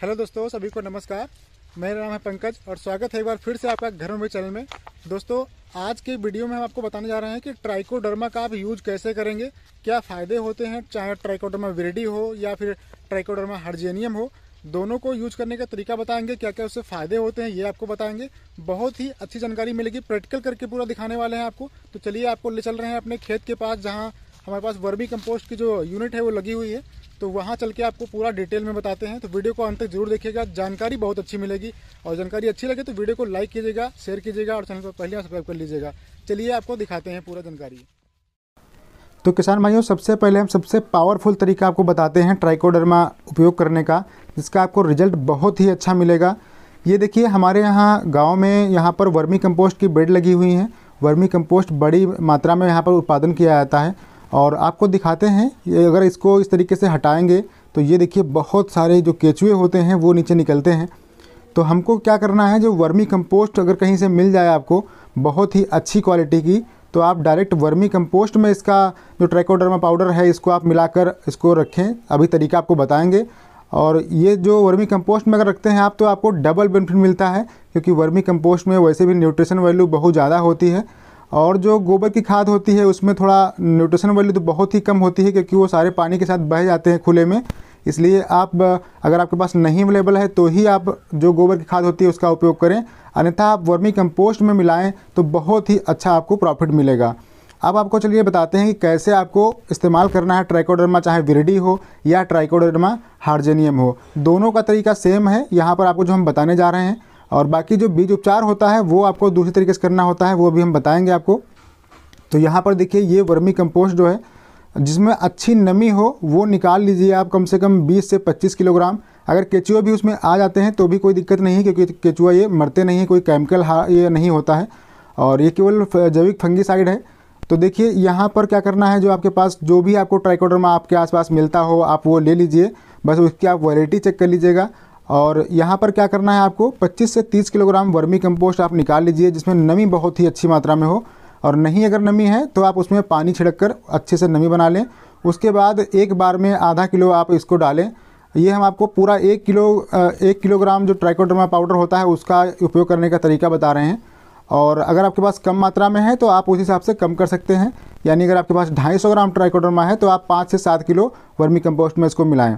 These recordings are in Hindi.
हेलो दोस्तों सभी को नमस्कार मेरा नाम है पंकज और स्वागत है एक बार फिर से आपका घर में चैनल में दोस्तों आज के वीडियो में हम आपको बताने जा रहे हैं कि ट्राइकोडर्मा का आप यूज कैसे करेंगे क्या फ़ायदे होते हैं चाहे ट्राइकोडर्मा विरडी हो या फिर ट्राइकोडर्मा हार्जेनियम हो दोनों को यूज करने का तरीका बताएंगे क्या क्या उससे फ़ायदे होते हैं ये आपको बताएंगे बहुत ही अच्छी जानकारी मिलेगी प्रैक्टिकल करके पूरा दिखाने वाले हैं आपको तो चलिए आपको ले चल रहे हैं अपने खेत के पास जहाँ हमारे पास वर्मी कंपोस्ट की जो यूनिट है वो लगी हुई है तो वहाँ चल के आपको पूरा डिटेल में बताते हैं तो वीडियो को अंत तक जरूर देखिएगा जानकारी बहुत अच्छी मिलेगी और जानकारी अच्छी लगे तो वीडियो को लाइक कीजिएगा शेयर कीजिएगा और चैनल को पहले सब्सक्राइब कर लीजिएगा चलिए आपको दिखाते हैं पूरा जानकारी तो किसान भाइयों सबसे पहले हम सबसे पावरफुल तरीका आपको बताते हैं ट्राइकोडर्मा उपयोग करने का जिसका आपको रिजल्ट बहुत ही अच्छा मिलेगा ये देखिए हमारे यहाँ गांव में यहाँ पर वर्मी कंपोस्ट की बेड लगी हुई हैं वर्मी कंपोस्ट बड़ी मात्रा में यहाँ पर उत्पादन किया जाता है और आपको दिखाते हैं ये अगर इसको इस तरीके से हटाएंगे तो ये देखिए बहुत सारे जो केचुए होते हैं वो नीचे निकलते हैं तो हमको क्या करना है जो वर्मी कंपोस्ट अगर कहीं से मिल जाए आपको बहुत ही अच्छी क्वालिटी की तो आप डायरेक्ट वर्मी कंपोस्ट में इसका जो ट्रैकोडर्मा पाउडर है इसको आप मिलाकर इसको रखें अभी तरीका आपको बताएंगे और ये जो वर्मी कंपोस्ट में अगर रखते हैं आप तो आपको डबल बेनिफिट मिलता है क्योंकि वर्मी कंपोस्ट में वैसे भी न्यूट्रिशन वैल्यू बहुत ज़्यादा होती है और जो गोबर की खाद होती है उसमें थोड़ा न्यूट्रिशन वैल्यू तो बहुत ही कम होती है क्योंकि वो सारे पानी के साथ बह जाते हैं खुले में इसलिए आप अगर आपके पास नहीं अवेलेबल है तो ही आप जो गोबर की खाद होती है उसका उपयोग करें अन्यथा आप वर्मी कंपोस्ट में मिलाएं तो बहुत ही अच्छा आपको प्रॉफिट मिलेगा अब आपको चलिए बताते हैं कि कैसे आपको इस्तेमाल करना है ट्राइकोडर्मा चाहे विरडी हो या ट्राइकोडर्मा हार्जेनियम हो दोनों का तरीका सेम है यहाँ पर आपको जो हम बताने जा रहे हैं और बाकी जो बीज उपचार होता है वो आपको दूसरे तरीके से करना होता है वो भी हम बताएंगे आपको तो यहाँ पर देखिए ये वर्मी कंपोस्ट जो है जिसमें अच्छी नमी हो वो निकाल लीजिए आप कम से कम 20 से 25 किलोग्राम अगर केचुआ भी उसमें आ जाते हैं तो भी कोई दिक्कत नहीं है क्योंकि केचुआ ये मरते नहीं है कोई केमिकल ये नहीं होता है और ये केवल जैविक फंगीसाइड है तो देखिए यहाँ पर क्या करना है जो आपके पास जो भी आपको ट्राइकोडर्मा आपके आसपास मिलता हो आप वो ले लीजिए बस उसकी आप वैरायटी चेक कर लीजिएगा और यहाँ पर क्या करना है आपको 25 से 30 किलोग्राम वर्मी कंपोस्ट आप निकाल लीजिए जिसमें नमी बहुत ही अच्छी मात्रा में हो और नहीं अगर नमी है तो आप उसमें पानी छिड़क कर अच्छे से नमी बना लें उसके बाद एक बार में आधा किलो आप इसको डालें ये हम आपको पूरा एक किलो एक किलोग्राम जो ट्राइकोड्रमा पाउडर होता है उसका उपयोग करने का तरीका बता रहे हैं और अगर आपके पास कम मात्रा में है तो आप उस हिसाब से कम कर सकते हैं यानी अगर आपके पास 250 ग्राम ट्राइकोडर्मा है तो आप 5 से 7 किलो वर्मी कंपोस्ट में इसको मिलाएं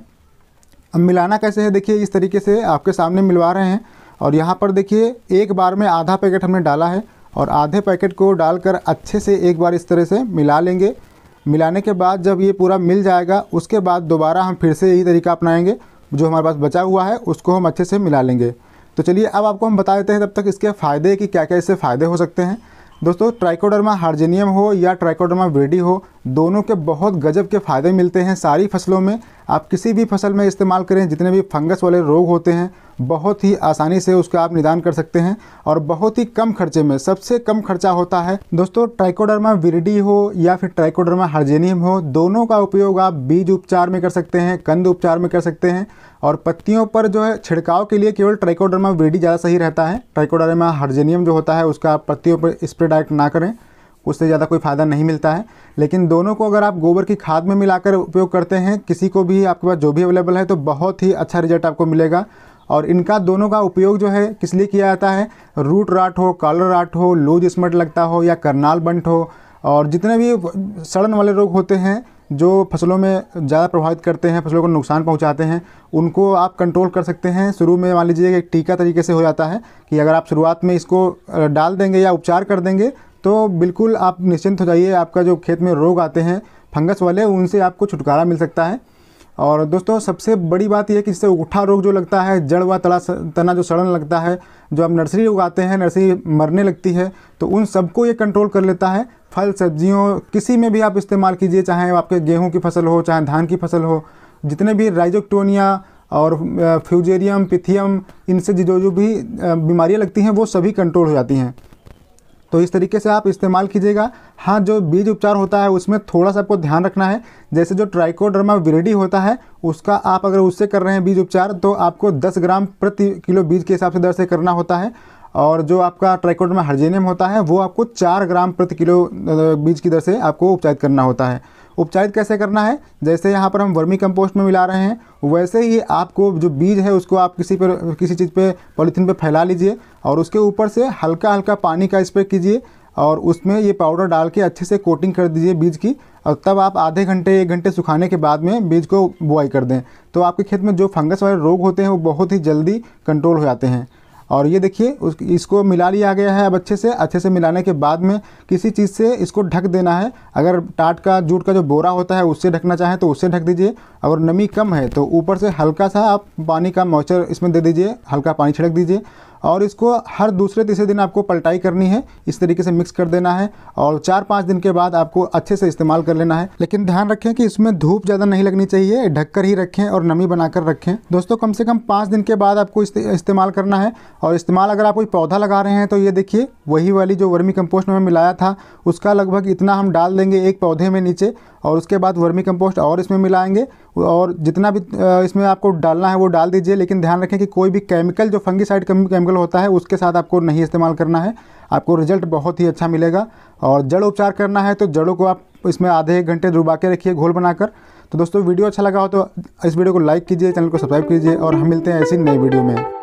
अब मिलाना कैसे है देखिए इस तरीके से आपके सामने मिलवा रहे हैं और यहाँ पर देखिए एक बार में आधा पैकेट हमने डाला है और आधे पैकेट को डालकर अच्छे से एक बार इस तरह से मिला लेंगे मिलाने के बाद जब ये पूरा मिल जाएगा उसके बाद दोबारा हम फिर से यही तरीका अपनाएंगे जो हमारे पास बचा हुआ है उसको हम अच्छे से मिला लेंगे तो चलिए अब आपको हम बता देते हैं तब तक इसके फ़ायदे कि क्या क्या इससे फ़ायदे हो सकते हैं दोस्तों ट्राइकोडर्मा हार्जेनियम हो या ट्राइकोडर्मा वेडी हो दोनों के बहुत गजब के फ़ायदे मिलते हैं सारी फसलों में आप किसी भी फसल में इस्तेमाल करें जितने भी फंगस वाले रोग होते हैं बहुत ही आसानी से उसका आप निदान कर सकते हैं और बहुत ही कम खर्चे में सबसे कम खर्चा होता है दोस्तों ट्राइकोडर्मा विरिडी हो या फिर ट्राइकोडर्मा हार्जेनियम हो दोनों का उपयोग आप बीज उपचार में कर सकते हैं कंद उपचार में कर सकते हैं और पत्तियों पर जो है छिड़काव के लिए केवल ट्राइकोडर्मा विरिडी ज़्यादा सही रहता है ट्राइकोडर्मा हार्जेनियम जो होता है उसका आप पत्तियों पर स्प्रे डायरेक्ट ना करें उससे ज़्यादा कोई फ़ायदा नहीं मिलता है लेकिन दोनों को अगर आप गोबर की खाद में मिलाकर उपयोग करते हैं किसी को भी आपके पास जो भी अवेलेबल है तो बहुत ही अच्छा रिजल्ट आपको मिलेगा और इनका दोनों का उपयोग जो है किस लिए किया जाता है रूट राट हो कॉलर राट हो लूज स्मट लगता हो या करनाल बंट हो और जितने भी सड़न वाले रोग होते हैं जो फसलों में ज़्यादा प्रभावित करते हैं फसलों को नुकसान पहुंचाते हैं उनको आप कंट्रोल कर सकते हैं शुरू में मान लीजिए एक टीका तरीके से हो जाता है कि अगर आप शुरुआत में इसको डाल देंगे या उपचार कर देंगे तो बिल्कुल आप निश्चिंत हो जाइए आपका जो खेत में रोग आते हैं फंगस वाले उनसे आपको छुटकारा मिल सकता है और दोस्तों सबसे बड़ी बात यह है कि इससे उठा रोग जो लगता है जड़ व तला तना जो सड़न लगता है जो आप नर्सरी उगाते हैं नर्सरी मरने लगती है तो उन सबको ये कंट्रोल कर लेता है फल सब्जियों किसी में भी आप इस्तेमाल कीजिए चाहे आपके गेहूं की फसल हो चाहे धान की फसल हो जितने भी राइजोक्टोनिया और फ्यूजेरियम पिथियम इनसे जो जो भी बीमारियाँ लगती हैं वो सभी कंट्रोल हो जाती हैं तो इस तरीके से आप इस्तेमाल कीजिएगा हाँ जो बीज उपचार होता है उसमें थोड़ा सा आपको ध्यान रखना है जैसे जो ट्राइकोड्रमा विरेडी होता है उसका आप अगर उससे कर रहे हैं बीज उपचार तो आपको 10 ग्राम प्रति किलो बीज के हिसाब से दर से करना होता है और जो आपका ट्राइकोडर्मा में हर्जेनियम होता है वो आपको चार ग्राम प्रति किलो बीज की दर से आपको उपचारित करना होता है उपचारित कैसे करना है जैसे यहाँ पर हम वर्मी कंपोस्ट में मिला रहे हैं वैसे ही आपको जो बीज है उसको आप किसी पर किसी चीज़ पे पॉलीथीन पे फैला लीजिए और उसके ऊपर से हल्का हल्का पानी का स्प्रे कीजिए और उसमें ये पाउडर डाल के अच्छे से कोटिंग कर दीजिए बीज की और तब आप आधे घंटे एक घंटे सुखाने के बाद में बीज को बुआई कर दें तो आपके खेत में जो फंगस वाले रोग होते हैं वो बहुत ही जल्दी कंट्रोल हो जाते हैं और ये देखिए उस इसको मिला लिया गया है अब अच्छे से अच्छे से मिलाने के बाद में किसी चीज़ से इसको ढक देना है अगर टाट का जूट का जो बोरा होता है उससे ढकना चाहें तो उससे ढक दीजिए अगर नमी कम है तो ऊपर से हल्का सा आप पानी का मॉइस्चर इसमें दे दीजिए हल्का पानी छिड़क दीजिए और इसको हर दूसरे तीसरे दिन आपको पलटाई करनी है इस तरीके से मिक्स कर देना है और चार पाँच दिन के बाद आपको अच्छे से इस्तेमाल कर लेना है लेकिन ध्यान रखें कि इसमें धूप ज़्यादा नहीं लगनी चाहिए ढककर ही रखें और नमी बनाकर रखें दोस्तों कम से कम पाँच दिन के बाद आपको इस्तेमाल करना है और इस्तेमाल अगर आप कोई पौधा लगा रहे हैं तो ये देखिए वही वाली जो वर्मी कम्पोस्ट में मिलाया था उसका लगभग इतना हम डाल देंगे एक पौधे में नीचे और उसके बाद वर्मी कंपोस्ट और इसमें मिलाएंगे और जितना भी इसमें आपको डालना है वो डाल दीजिए लेकिन ध्यान रखें कि कोई भी केमिकल जो फंगीसाइड केमिकल होता है उसके साथ आपको नहीं इस्तेमाल करना है आपको रिजल्ट बहुत ही अच्छा मिलेगा और जड़ उपचार करना है तो जड़ों को आप इसमें आधे एक घंटे डुबा के रखिए घोल बनाकर तो दोस्तों वीडियो अच्छा लगा हो तो इस वीडियो को लाइक कीजिए चैनल को सब्सक्राइब कीजिए और हम मिलते हैं ऐसी नई वीडियो में